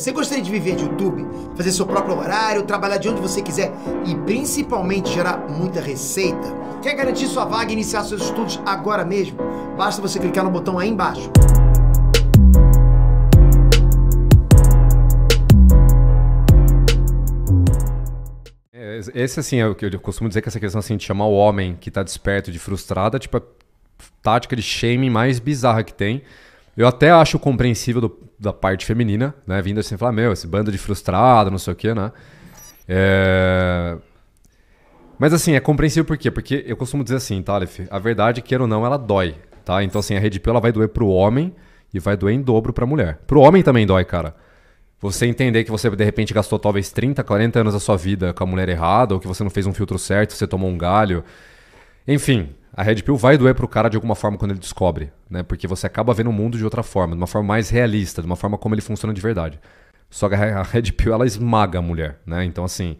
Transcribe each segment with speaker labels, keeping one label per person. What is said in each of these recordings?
Speaker 1: Você gostaria de viver de YouTube, fazer seu próprio horário, trabalhar de onde você quiser e principalmente gerar muita receita? Quer garantir sua vaga e iniciar seus estudos agora mesmo? Basta você clicar no botão aí embaixo. É, esse, assim, é o que eu costumo dizer que essa questão assim, de chamar o homem que está desperto de frustrada, é, tipo, a tática de shaming mais bizarra que tem. Eu até acho compreensível do da parte feminina, né? Vindo assim falar, meu, esse bando de frustrado, não sei o quê, né? É... Mas assim, é compreensível por quê? Porque eu costumo dizer assim, tá, A verdade, queira ou não, ela dói, tá? Então assim, a rede pill, ela vai doer pro homem e vai doer em dobro pra mulher. Pro homem também dói, cara. Você entender que você, de repente, gastou talvez 30, 40 anos da sua vida com a mulher errada, ou que você não fez um filtro certo, você tomou um galho... Enfim, a Red Pill vai doer pro cara de alguma forma quando ele descobre, né? Porque você acaba vendo o mundo de outra forma, de uma forma mais realista, de uma forma como ele funciona de verdade. Só que a Red Pill, ela esmaga a mulher, né? Então, assim,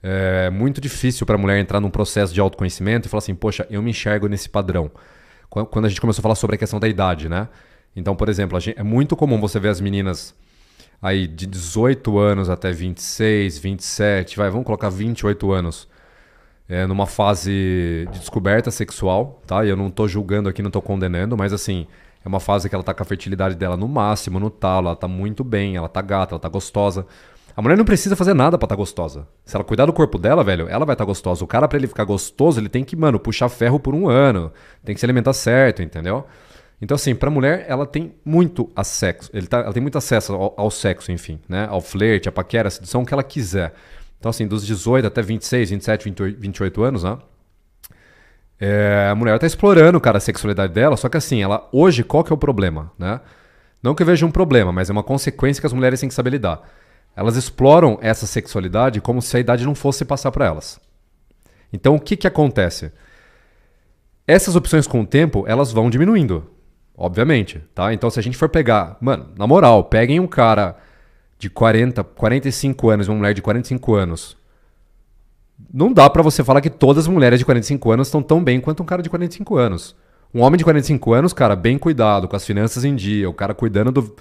Speaker 1: é muito difícil para a mulher entrar num processo de autoconhecimento e falar assim, poxa, eu me enxergo nesse padrão. Quando a gente começou a falar sobre a questão da idade, né? Então, por exemplo, gente, é muito comum você ver as meninas aí de 18 anos até 26, 27, vai, vamos colocar 28 anos é, numa fase de descoberta sexual, tá? E eu não tô julgando aqui, não tô condenando, mas assim, é uma fase que ela tá com a fertilidade dela no máximo, no talo, ela tá muito bem, ela tá gata, ela tá gostosa. A mulher não precisa fazer nada para estar tá gostosa. Se ela cuidar do corpo dela, velho, ela vai estar tá gostosa. O cara, para ele ficar gostoso, ele tem que, mano, puxar ferro por um ano. Tem que se alimentar certo, entendeu? Então, assim, pra mulher, ela tem muito acesso. Ele tá, ela tem muito acesso ao, ao sexo, enfim, né? Ao flerte, à paquera, à sedução, o que ela quiser. Então, assim, dos 18 até 26, 27, 28, anos, né? É, a mulher está explorando, cara, a sexualidade dela, só que assim, ela hoje, qual que é o problema, né? Não que eu veja um problema, mas é uma consequência que as mulheres têm que saber lidar. Elas exploram essa sexualidade como se a idade não fosse passar para elas. Então, o que, que acontece? Essas opções com o tempo, elas vão diminuindo, obviamente, tá? Então, se a gente for pegar, mano, na moral, peguem um cara de 40, 45 anos, uma mulher de 45 anos, não dá para você falar que todas as mulheres de 45 anos estão tão bem quanto um cara de 45 anos. Um homem de 45 anos, cara, bem cuidado, com as finanças em dia, o cara cuidando do,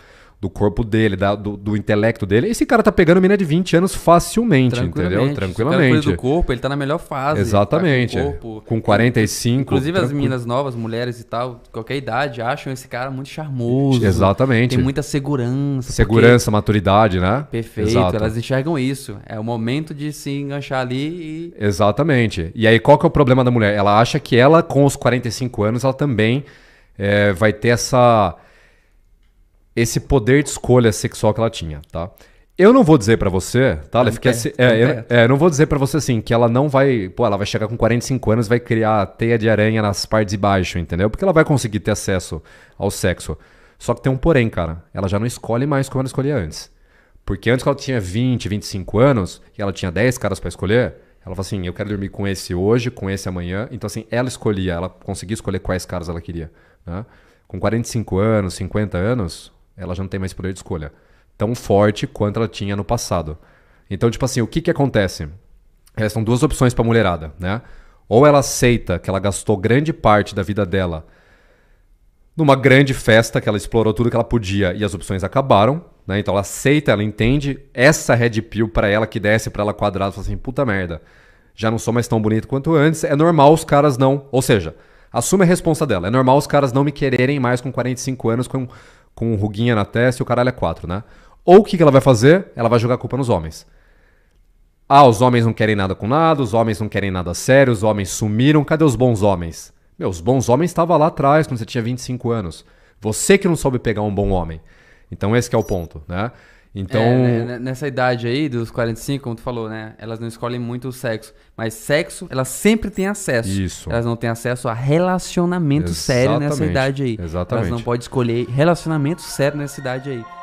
Speaker 1: do corpo dele, da, do, do, intelecto dele. Esse cara tá pegando mina de 20 anos facilmente, entendeu? Tranquilamente. Se do
Speaker 2: corpo, ele tá na melhor fase. Exatamente. Tá com, corpo, com 45. Inclusive as minas novas, mulheres e tal, qualquer idade, acham esse cara muito charmoso. Exatamente. Tem muita segurança. Segurança,
Speaker 1: porque... maturidade, né? Perfeito. Exato. Elas
Speaker 2: enxergam isso. É o momento de se enganchar ali
Speaker 1: e. Exatamente. E aí, qual que é o problema da mulher? Ela acha que ela, com os 45 anos, ela também é, vai ter essa esse poder de escolha sexual que ela tinha, tá? Eu não vou dizer para você, tá, Aleph, fica assim, é, eu, é, eu não vou dizer para você assim, que ela não vai, pô, ela vai chegar com 45 anos, vai criar teia de aranha nas partes de baixo, entendeu? Porque ela vai conseguir ter acesso ao sexo. Só que tem um porém, cara. Ela já não escolhe mais como ela escolhia antes. Porque antes que ela tinha 20, 25 anos, e ela tinha 10 caras para escolher, ela falou assim, eu quero dormir com esse hoje, com esse amanhã. Então assim, ela escolhia, ela conseguia escolher quais caras ela queria, né? Com 45 anos, 50 anos, ela já não tem mais poder de escolha. Tão forte quanto ela tinha no passado. Então, tipo assim, o que, que acontece? Restam duas opções para a mulherada, né? Ou ela aceita que ela gastou grande parte da vida dela numa grande festa, que ela explorou tudo que ela podia e as opções acabaram, né? Então ela aceita, ela entende essa red pill para ela que desce para ela quadrado, fala assim, puta merda, já não sou mais tão bonito quanto antes, é normal os caras não, ou seja, assume a responsa dela, é normal os caras não me quererem mais com 45 anos com com ruguinha na testa e o caralho é quatro, né? Ou o que, que ela vai fazer? Ela vai jogar a culpa nos homens. Ah, os homens não querem nada com nada, os homens não querem nada sério, os homens sumiram, cadê os bons homens? Meu, os bons homens estavam lá atrás quando você tinha 25 anos. Você que não soube pegar um bom homem. Então esse é o ponto, né? Então. É, né,
Speaker 2: né, nessa idade aí, dos 45, como tu falou, né? Elas não escolhem muito o sexo. Mas sexo, elas sempre têm acesso. Isso. Elas não têm acesso a relacionamento Exatamente. sério nessa idade aí. Exatamente. Elas não podem escolher relacionamento sério nessa idade aí.